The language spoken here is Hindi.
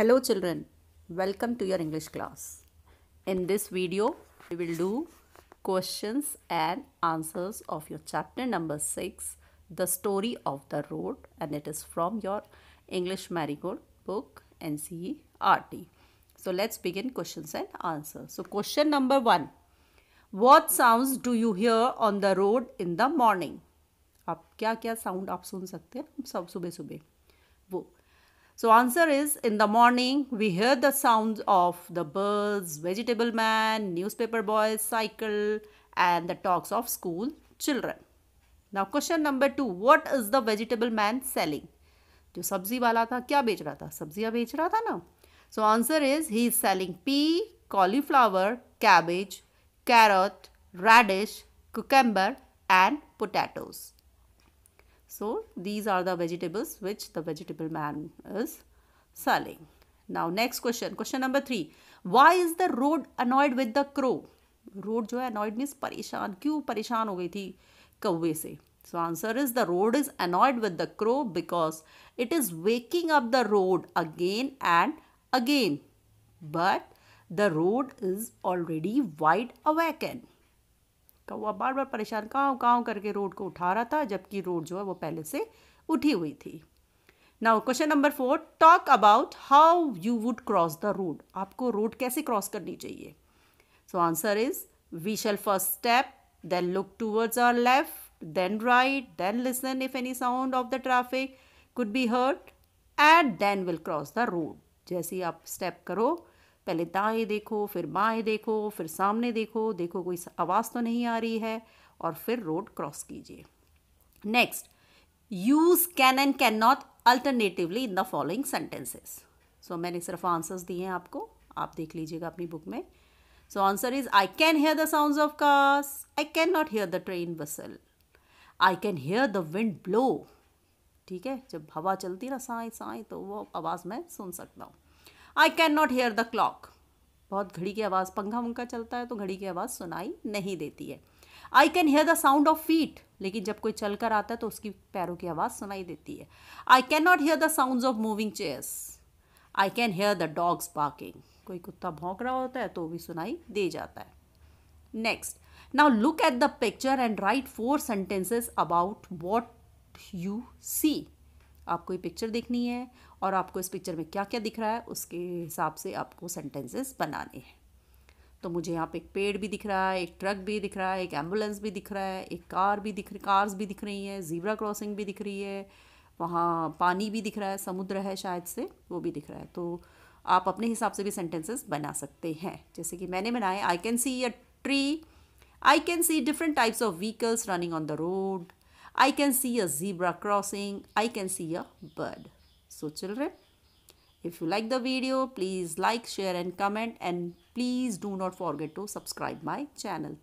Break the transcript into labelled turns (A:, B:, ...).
A: Hello children, welcome to your English class. In this video, we will do questions and answers of your chapter number 6, The Story of the Road and it is from your English Marigold book NCERT. So let's begin questions and answers. So question number 1. What sounds do you hear on the road in the morning? आप क्या क्या साउंड आप सुन सकते हैं सब सुबह सुबह वो so answer is in the morning we hear the sounds of the birds, vegetable man, newspaper boys, cycle and the talks of school children. Now question number two. What is the vegetable man selling? जो सब्जी वाला था क्या बेच रहा था सब्जियां बेच रहा था ना so answer is he is selling pea cauliflower, cabbage, carrot, radish, cucumber and potatoes. So these are the vegetables which the vegetable man is selling. Now next question, question number three. Why is the road annoyed with the crow? Road जो annoyed means parishan. क्यों pārishān hō गई थी कौवे So answer is the road is annoyed with the crow because it is waking up the road again and again. But the road is already wide awakened. का हुआ बार बार परेशान काँव काँव करके रोड को उठा रहा था जबकि रोड जो है वो पहले से उठी हुई थी now question number four talk about how you would cross the road आपको रोड कैसे क्रॉस करनी चाहिए so answer is we shall first step then look towards our left then right then listen if any sound of the traffic could be heard and then will cross the road जैसे आप स्टेप करो पहले दाएं देखो फिर बाएं देखो फिर सामने देखो देखो कोई आवाज़ तो नहीं आ रही है और फिर रोड क्रॉस कीजिए next use can and can not alternatively in the following sentences so मैंने सिर्फ आंसर्स दिए हैं आपको आप देख लीजिएगा अपनी बुक में so answer is I can hear the sound of cars I can not hear the train बसल I can hear the wind blow ठीक है जब हवा चलती ना साए साए तो वो आवाज़ मैं सुन सकता हूँ I can not hear the clock बहुत घड़ी की आवाज़ पंखा वंखा चलता है तो घड़ी की आवाज़ सुनाई नहीं देती है I can hear the sound of feet लेकिन जब कोई चल कर आता है तो उसकी पैरों की आवाज़ सुनाई देती है I can not hear the sound of moving chairs I can hear the dogs barking कोई कुत्ता भौंक रहा होता है तो भी सुनाई दे जाता है next now look at the picture and write four sentences about what you see आपको ये पिक्चर देखनी है और आपको इस पिक्चर में क्या क्या दिख रहा है उसके हिसाब से आपको सेंटेंसेस बनाने हैं तो मुझे यहाँ पे एक पेड़ भी दिख रहा है एक ट्रक भी दिख रहा है एक एम्बुलेंस भी दिख रहा है एक कार भी दिख रही कार्स भी दिख रही हैं जीवरा क्रॉसिंग भी दिख रही है वहाँ पानी भी दिख रहा है समुद्र है शायद से वो भी दिख रहा है तो आप अपने हिसाब से भी सेंटेंसेस बना सकते हैं जैसे कि मैंने बनाए I can see a tree I can see different types of vehicles running on the road I can see a zebra crossing. I can see a bird. So children, if you like the video, please like, share and comment and please do not forget to subscribe my channel.